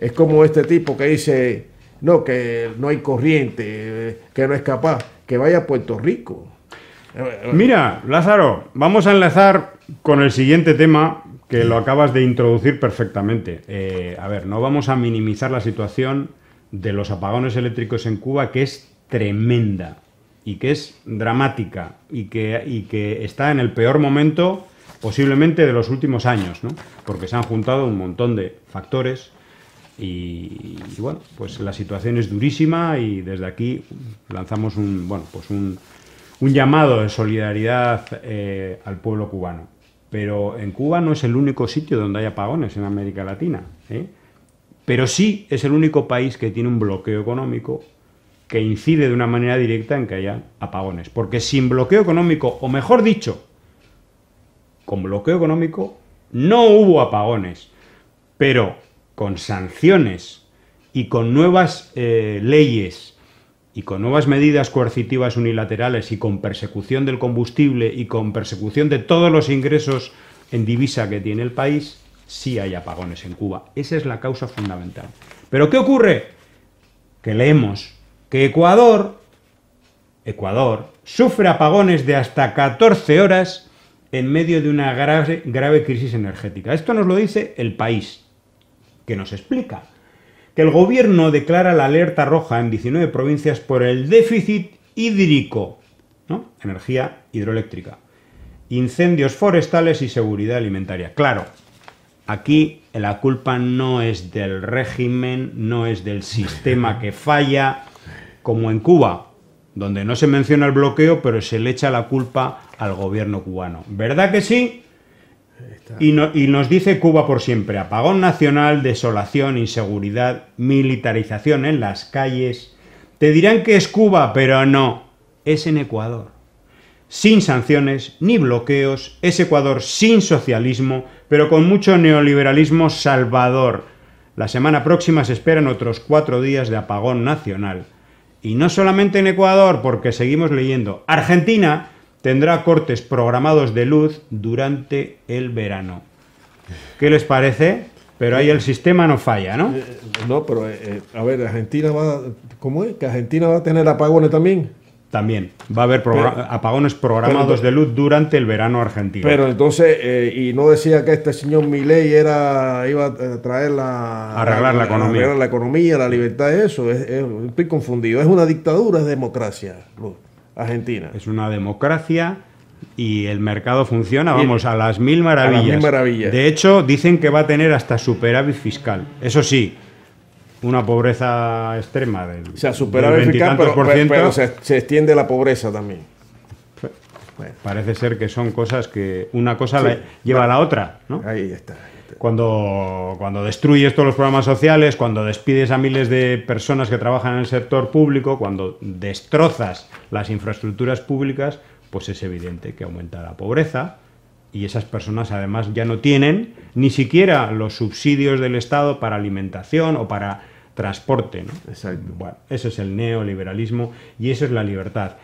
Es como este tipo que dice, no, que no hay corriente, que no es capaz, que vaya a Puerto Rico. Mira, Lázaro, vamos a enlazar con el siguiente tema que lo acabas de introducir perfectamente. Eh, a ver, no vamos a minimizar la situación de los apagones eléctricos en Cuba, que es tremenda y que es dramática y que, y que está en el peor momento posiblemente de los últimos años, ¿no? porque se han juntado un montón de factores y, bueno, pues la situación es durísima y desde aquí lanzamos un, bueno, pues un, llamado de solidaridad eh, al pueblo cubano. Pero en Cuba no es el único sitio donde hay apagones en América Latina. ¿eh? Pero sí es el único país que tiene un bloqueo económico que incide de una manera directa en que haya apagones. Porque sin bloqueo económico, o mejor dicho, con bloqueo económico, no hubo apagones. Pero con sanciones y con nuevas eh, leyes y con nuevas medidas coercitivas unilaterales y con persecución del combustible y con persecución de todos los ingresos en divisa que tiene el país, sí hay apagones en Cuba. Esa es la causa fundamental. Pero ¿qué ocurre? Que leemos que Ecuador, Ecuador, sufre apagones de hasta 14 horas en medio de una grave crisis energética. Esto nos lo dice el país que nos explica que el gobierno declara la alerta roja en 19 provincias por el déficit hídrico, ¿no? energía hidroeléctrica, incendios forestales y seguridad alimentaria. Claro, aquí la culpa no es del régimen, no es del sistema que falla, como en Cuba, donde no se menciona el bloqueo, pero se le echa la culpa al gobierno cubano. ¿Verdad que sí? Y, nos dice Cuba por siempre, apagón nacional, desolación, inseguridad, militarización en las calles. Te dirán que es Cuba, pero no, es en Ecuador. Sin sanciones ni bloqueos, es Ecuador sin socialismo, pero con mucho neoliberalismo salvador. La semana próxima se esperan otros cuatro días de apagón nacional. Y no solamente en Ecuador, porque seguimos leyendo. Argentina tendrá cortes programados de luz durante el verano. ¿Qué les parece? Pero ahí el sistema no falla, ¿no? Eh, no, pero eh, eh, a ver, Argentina va. ¿Cómo es? ¿Que Argentina va a tener apagones también? También. Va a haber apagones programados de luz durante el verano argentino. Pero entonces, y no decía que este señor Milei era, iba a traer la. Arreglar la, economía. la economía, la libertad, eso. Es, estoy confundido. Es una dictadura, es democracia, Argentina. Es una democracia y el mercado funciona, vamos, a las mil maravillas. De hecho, dicen que va a tener hasta superávit fiscal. Eso sí, una pobreza extrema del. O sea, superávit fiscal, pero, se, extiende la pobreza también. Parece ser que son cosas que una cosa lleva a la otra, ¿no? Ahí está. Cuando, destruyes todos los programas sociales, cuando despides a miles de personas que trabajan en el sector público, cuando destrozas las infraestructuras públicas, pues es evidente que aumenta la pobreza y esas personas además ya no tienen ni siquiera los subsidios del Estado para alimentación o para transporte. Bueno, ese es el neoliberalismo y eso es la libertad.